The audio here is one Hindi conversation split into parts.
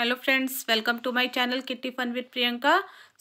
hello friends welcome to my channel kitty fun with Priyanka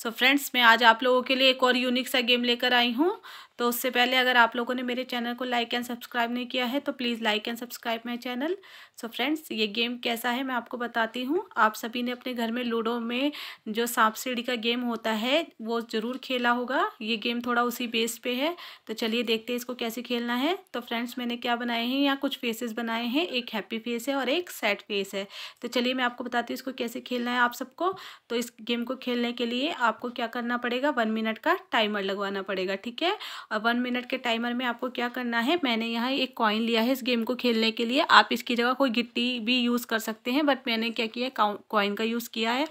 so so friends मैं आज आप लोगों के लिए एक और यूनिक सा गेम लेकर आई हूँ तो उससे पहले अगर आप लोगों ने मेरे चैनल को लाइक एंड सब्सक्राइब नहीं किया है तो please like and subscribe my channel so friends ये गेम कैसा है मैं आपको बताती हूँ आप सभी ने अपने घर में लूडो में जो सांप सीढ़ी का गेम होता है वो ज़रूर खेला होगा ये गेम थोड़ा उसी बेस पे है तो चलिए देखते हैं इसको कैसे खेलना है तो फ्रेंड्स मैंने क्या बनाए हैं यहाँ कुछ फेसेस बनाए हैं एक हैप्पी फेस है और एक सैड फेस है तो चलिए मैं आपको बताती हूँ इसको कैसे खेलना है आप सबको तो इस गेम को खेलने के लिए आपको क्या करना पड़ेगा वन मिनट का टाइमर लगवाना पड़ेगा ठीक है और वन मिनट के टाइमर में आपको क्या करना है मैंने यहाँ एक कॉइन लिया है इस गेम को खेलने के लिए आप इसकी जगह कोई गिट्टी भी यूज़ कर सकते हैं बट मैंने क्या किया कॉइन का यूज़ किया है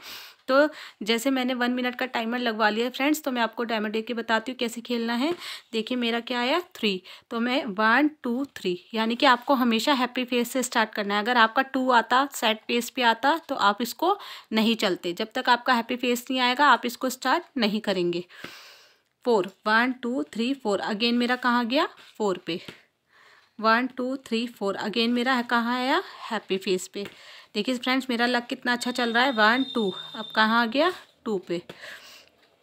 तो जैसे मैंने वन मिनट का टाइमर लगवा लिया फ्रेंड्स तो मैं आपको टाइमर देख के बताती हूँ कैसे खेलना है देखिए मेरा क्या आया थ्री तो मैं वन टू थ्री यानी कि आपको हमेशा हैप्पी फेस से स्टार्ट करना है अगर आपका टू आता सेट फेस पे आता तो आप इसको नहीं चलते जब तक आपका हैप्पी फेस नहीं आएगा आप इसको स्टार्ट नहीं करेंगे four one two three four again मेरा कहाँ गया फोर पे one two three four again मेरा कहाँ आया हैप्पी फेस पे देखिए फ्रेंड्स मेरा लक कितना अच्छा चल रहा है वन टू अब कहाँ आ गया टू पे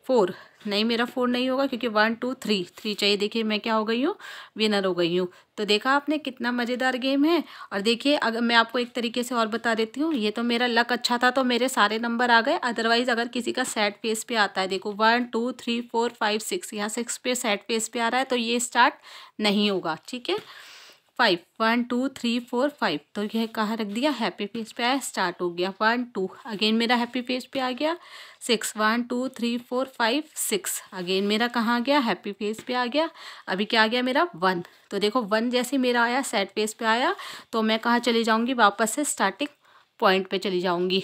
फोर नहीं मेरा फोर नहीं होगा क्योंकि वन टू थ्री थ्री चाहिए देखिए मैं क्या हो गई हूँ विनर हो गई हूँ तो देखा आपने कितना मज़ेदार गेम है और देखिए अगर मैं आपको एक तरीके से और बता देती हूँ ये तो मेरा लक अच्छा था तो मेरे सारे नंबर आ गए अदरवाइज़ अगर किसी का सेट फेस पे आता है देखो one two three four five six यहाँ सिक्स पे सेट फेस पे आ रहा है तो ये स्टार्ट नहीं होगा ठीक है five one two three four five तो यह कहाँ रख दिया हैप्पी फेस पे आया स्टार्ट हो गया वन टू अगेन मेरा हैप्पी फेस पे आ गया six one two three four five six again मेरा कहाँ आ गया हैप्पी फेस पे आ गया अभी क्या आ गया मेरा वन तो देखो वन जैसे मेरा आया सेट फेस पे आया तो मैं कहाँ चली जाऊँगी वापस से स्टार्टिंग पॉइंट पे चली जाऊँगी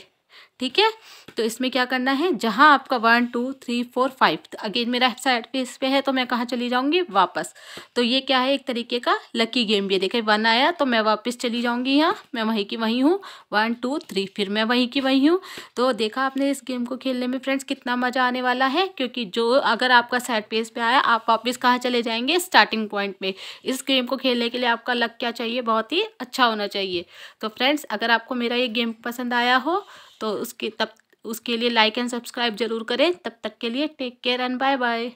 ठीक है तो इसमें क्या करना है जहाँ आपका one two three four five again मेरा साइड फेस पे है तो मैं कहाँ चली जाऊँगी वापस तो ये क्या है एक तरीके का लकी गेम भी है देखे वन आया तो मैं वापस चली जाऊँगी यहाँ मैं वहीं की वहीं हूँ वन टू थ्री फिर मैं वहीं की वहीं हूँ तो देखा आपने इस गेम को खेलने में फ्रेंड्स कितना मज़ा आने वाला है क्योंकि जो अगर आपका साइड फेस पे आया आप वापस कहाँ चले जाएंगे स्टार्टिंग पॉइंट पे इस गेम को खेलने के लिए आपका लक क्या चाहिए बहुत ही अच्छा होना चाहिए तो फ्रेंड्स अगर आपको मेरा ये गेम पसंद आया हो तो उस उसके तब उसके लिए लाइक एंड सब्सक्राइब जरूर करें तब तक के लिए take care and bye bye